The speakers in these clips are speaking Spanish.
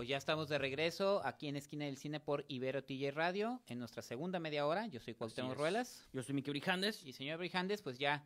Pues ya estamos de regreso aquí en Esquina del Cine por Ibero TJ Radio en nuestra segunda media hora. Yo soy Cuauhtémoc Ruelas. Yo soy Miki Brijandes. Y señor Brijandes, pues ya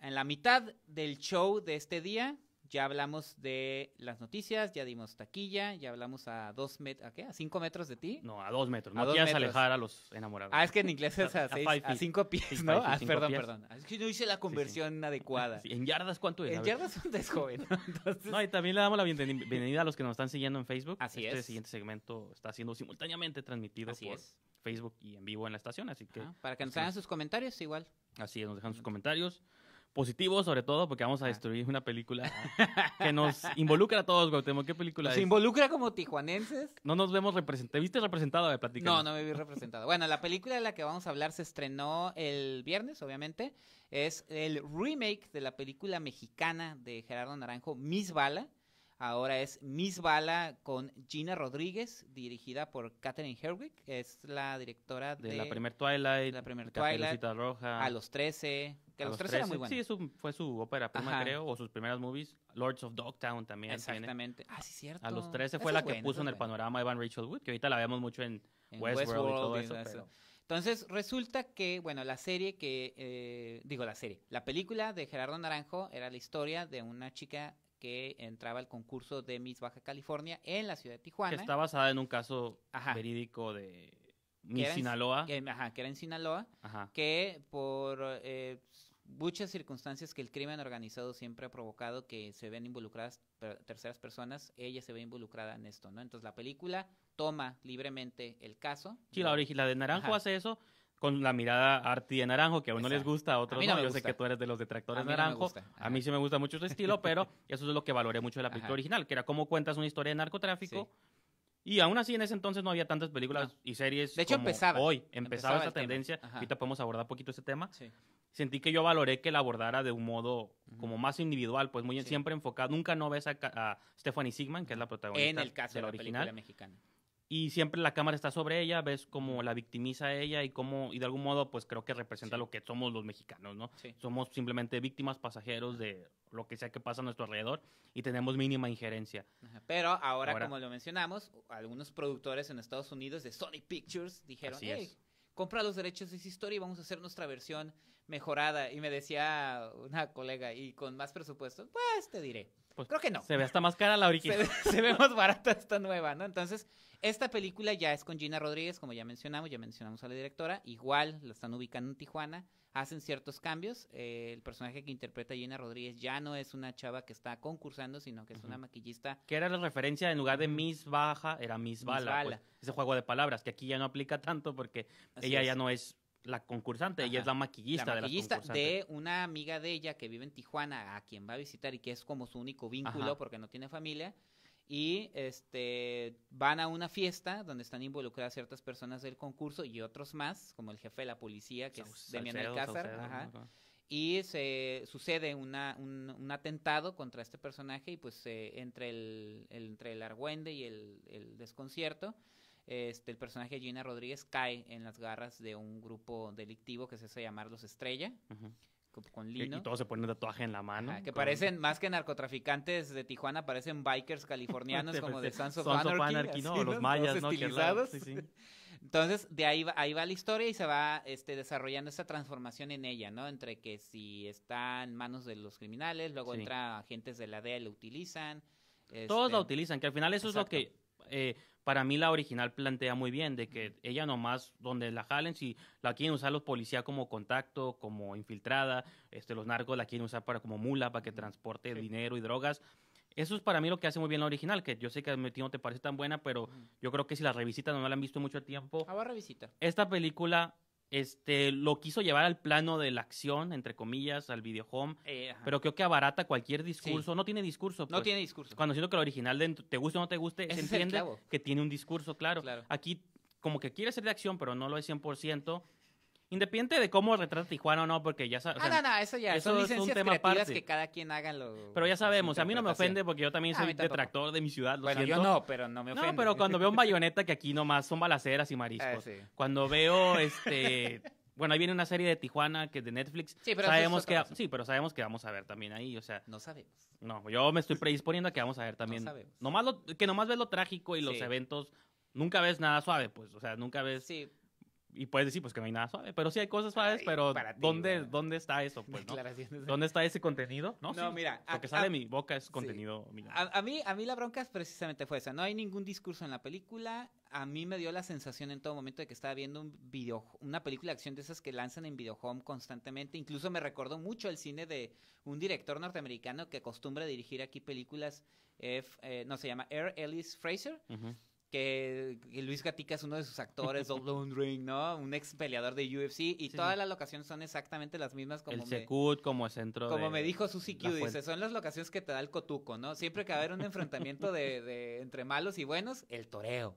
en la mitad del show de este día, ya hablamos de las noticias, ya dimos taquilla, ya hablamos a dos metros, ¿a qué? ¿A cinco metros de ti? No, a dos metros. A no quieras alejar a los enamorados. Ah, es que en inglés es a, cinco pies, ¿no? Ah, perdón, perdón. Ah, es que no hice la conversión adecuada. ¿En yardas cuánto es? En yardas cuánto desjoven. No, y también le damos la bienvenida a los que nos están siguiendo en Facebook. Así este siguiente segmento está siendo simultáneamente transmitido por Facebook y en vivo en la estación, así que... para que nos hagan sus comentarios, igual. Así es, nos dejan sus comentarios positivo, sobre todo, porque vamos a ah. destruir una película ah. que nos involucra a todos, Gautemo. ¿Qué película ¿Se involucra como tijuanenses? No nos vemos representados. ¿Viste representado de platicar? No, no me vi representado. bueno, la película de la que vamos a hablar se estrenó el viernes, obviamente. Es el remake de la película mexicana de Gerardo Naranjo, Mis Bala. Ahora es Miss Bala con Gina Rodríguez, dirigida por Katherine herwick es la directora de, la primer Twilight, la primera Twilight, Roja, a los 13, que a los 13, era muy buena. Sí, eso fue su ópera prima, creo, o sus primeras movies. Lords of Dogtown también. Exactamente. Ah, sí, cierto. A los 13 fue la que puso en el panorama Evan Rachel Wood, que ahorita la vemos mucho en, Westworld, y todo eso. Entonces, resulta que, bueno, la serie que, eh, digo la serie, la película de Gerardo Naranjo era la historia de una chica que entraba al concurso de Miss Baja California en la ciudad de Tijuana. Que está basada en un caso verídico de Miss Sinaloa. ajá, que era en Sinaloa. Que por eh, muchas circunstancias que el crimen organizado siempre ha provocado que se ven involucradas terceras personas, ella se ve involucrada en esto, ¿no? Entonces la película toma libremente el caso. Sí, la, la de Naranjo hace eso, con la mirada arty de naranjo, que a uno les gusta, a otros no. yo sé que tú eres de los detractores naranjo. a mí sí me gusta mucho su estilo, pero eso es lo que valoré mucho de la película original, que era cómo cuentas una historia de narcotráfico. Y aún así, en ese entonces no había tantas películas y series. De hecho, como empezaba. Hoy empezaba, esa tendencia. Ahorita podemos abordar un poquito ese tema. Sentí que yo valoré que la abordara de un modo como más individual, pues muy siempre enfocado. Nunca no ves a, Stephanie Sigman, que es la protagonista en el caso de la, de original. mexicana y siempre la cámara está sobre ella, ves cómo la victimiza ella y cómo, y de algún modo, pues creo que representa lo que somos los mexicanos, ¿no? Somos simplemente víctimas, pasajeros de lo que sea que pasa a nuestro alrededor y tenemos mínima injerencia. Pero ahora, como lo mencionamos, algunos productores en Estados Unidos de Sony Pictures dijeron, hey, compra los derechos de esa historia y vamos a hacer nuestra versión mejorada. Y me decía una colega, y con más presupuesto, pues te diré. Pues, creo que no. Se ve hasta más cara la original. Se, ve más barata esta nueva, ¿no? Entonces, esta película ya es con Gina Rodríguez, como ya mencionamos, ya mencionamos a la directora. Igual la están ubicando en Tijuana. Hacen ciertos cambios. Eh, el personaje que interpreta Gina Rodríguez ya no es una chava que está concursando, sino que es una maquillista. Que era la referencia, en lugar de Miss Baja, era Miss pues, Bala. ese juego de palabras, que aquí ya no aplica tanto porque ella ya no es la concursante, ella es la maquillista, de una amiga de ella que vive en Tijuana, a quien va a visitar y que es como su único vínculo porque no tiene familia. Y este van a una fiesta donde están involucradas ciertas personas del concurso y otros más, como el jefe de la policía, que es Demian Alcázar. Y se sucede un, atentado contra este personaje, y pues entre, el, el, entre el argüende y el desconcierto, este, el personaje de Gina Rodríguez cae en las garras de un grupo delictivo que se hace llamar Los Estrella. con, Lino. Y, todos se ponen tatuaje en la mano. que parecen, más que narcotraficantes de Tijuana, parecen bikers californianos como de Sons of los mayas, ¿no? Entonces, de ahí va, ahí va la historia y se va este, desarrollando esta transformación en ella, ¿no? Entre que si está en manos de los criminales, luego entra agentes de la DEA y lo utilizan. Todos la este, utilizan, que al final eso es lo que eh, para mí la original plantea muy bien de que ella nomás donde la jalen si la quieren usar los policías como contacto como infiltrada este los narcos la quieren usar para como mula para que transporte dinero y drogas eso es para mí lo que hace muy bien la original, que yo sé que a ti no te parece tan buena, pero yo creo que si la revisitas no la han visto mucho tiempo. Ah, esta película este, lo quiso llevar al plano de la acción, entre comillas, al videohome, eh, pero creo que abarata cualquier discurso. No tiene discurso. no pues. tiene discurso. Cuando siento que lo original, de, te guste o no te guste, se entiende que tiene un discurso, claro. claro. Aquí, como que quiere ser de acción, pero no lo es 100%. Independiente de cómo retrata Tijuana o no, porque ya sabes. Ah, no, no, eso ya. es un tema creativas que cada quien haga lo. Pero ya sabemos, a mí no me ofende porque yo también ah, soy detractor de mi ciudad. bueno, yo no, pero no me ofende. No, pero cuando veo un bayoneta que aquí nomás son balaceras y mariscos. Eh, cuando veo este. Bueno, ahí viene una serie de Tijuana que es de Netflix. Sí, pero sabemos que sí, pero sabemos que vamos a ver también ahí, o sea, no sabemos. No, yo me estoy predisponiendo a que vamos a ver también. No sabemos. Nomás que nomás ves lo trágico y los eventos, nunca ves nada suave, pues, o sea, nunca ves Sí, y puedes decir pues que no hay nada suave, pero sí hay cosas suaves, pero ¿dónde, ¿dónde está eso? Pues, ¿Dónde está ese contenido? No, mira, lo que sale de mi boca es contenido a, mí a mí la bronca es precisamente fue esa, no hay ningún discurso en la película, a mí me dio la sensación en todo momento de que estaba viendo un video una película de acción de esas que lanzan en videohome constantemente, incluso me recordó mucho el cine de un director norteamericano que acostumbra dirigir aquí películas eh, no se llama Air Ellis Fraser que, Luis Gatica es uno de sus actores, Double Ring, ¿no? Un ex peleador de UFC y todas las locaciones son exactamente las mismas como el me, como centro Como me dijo Susi Q, dice, son las locaciones que te da el cotuco, ¿no? Siempre que va a haber un enfrentamiento de, entre malos y buenos, el toreo.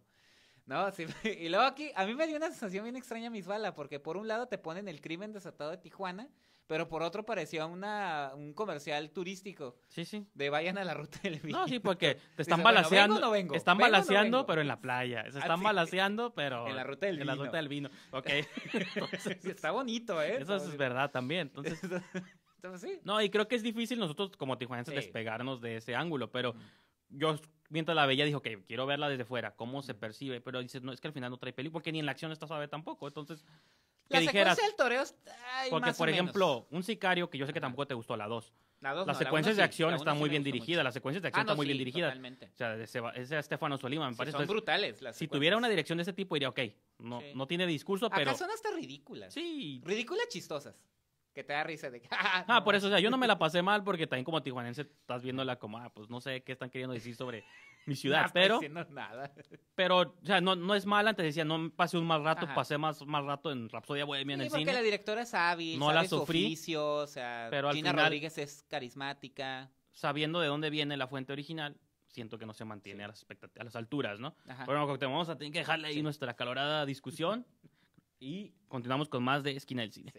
¿No? y luego aquí, a mí me dio una sensación bien extraña mis balas, porque por un lado te ponen el crimen desatado de Tijuana, pero por otro parecía una, un comercial turístico. Sí, sí. De vayan a la ruta del vino. No, sí, porque te están balanceando. balaseando. no vengo, están balanceando, pero en la playa. Se ah, están balanceando, pero. En la ruta del vino. En la ruta del vino. Ok. está bonito, ¿eh? Eso es verdad también. Entonces. sí. No, y creo que es difícil nosotros como tijuanenses despegarnos de ese ángulo, pero yo mientras la veía dijo que quiero verla desde fuera, cómo se percibe, pero dice, no, es que al final no trae peli porque ni en la acción está suave tampoco, entonces la secuencia Del toreo porque, por ejemplo, un sicario, que yo sé que tampoco te gustó la 2. La dos, las secuencias de acción están muy bien dirigidas. Las secuencias de ah, acción están muy bien dirigidas. Totalmente. O sea, ese, ese Estefano Solima, me parece. Son brutales. si tuviera una dirección de ese tipo, diría, ok, no, no tiene discurso, pero. Acá son hasta ridículas. Sí. Ridículas chistosas que te da risa de que, ah, ah por eso, o sea, yo no me la pasé mal porque también como tijuanense estás viéndola como, ah, pues no sé qué están queriendo decir sobre mi ciudad, no pero... nada. Pero, o sea, no, no es mala, antes decía, no pasé un mal rato, pasé más mal rato en Rapsodia Bohemia en el porque Sí, la directora es hábil, no la o sea, Gina Rodríguez es carismática. Sabiendo de dónde viene la fuente original, siento que no se mantiene a, las a las alturas, ¿no? bueno, vamos a tener que dejarle ahí nuestra calorada discusión y continuamos con más de Esquina del Cine.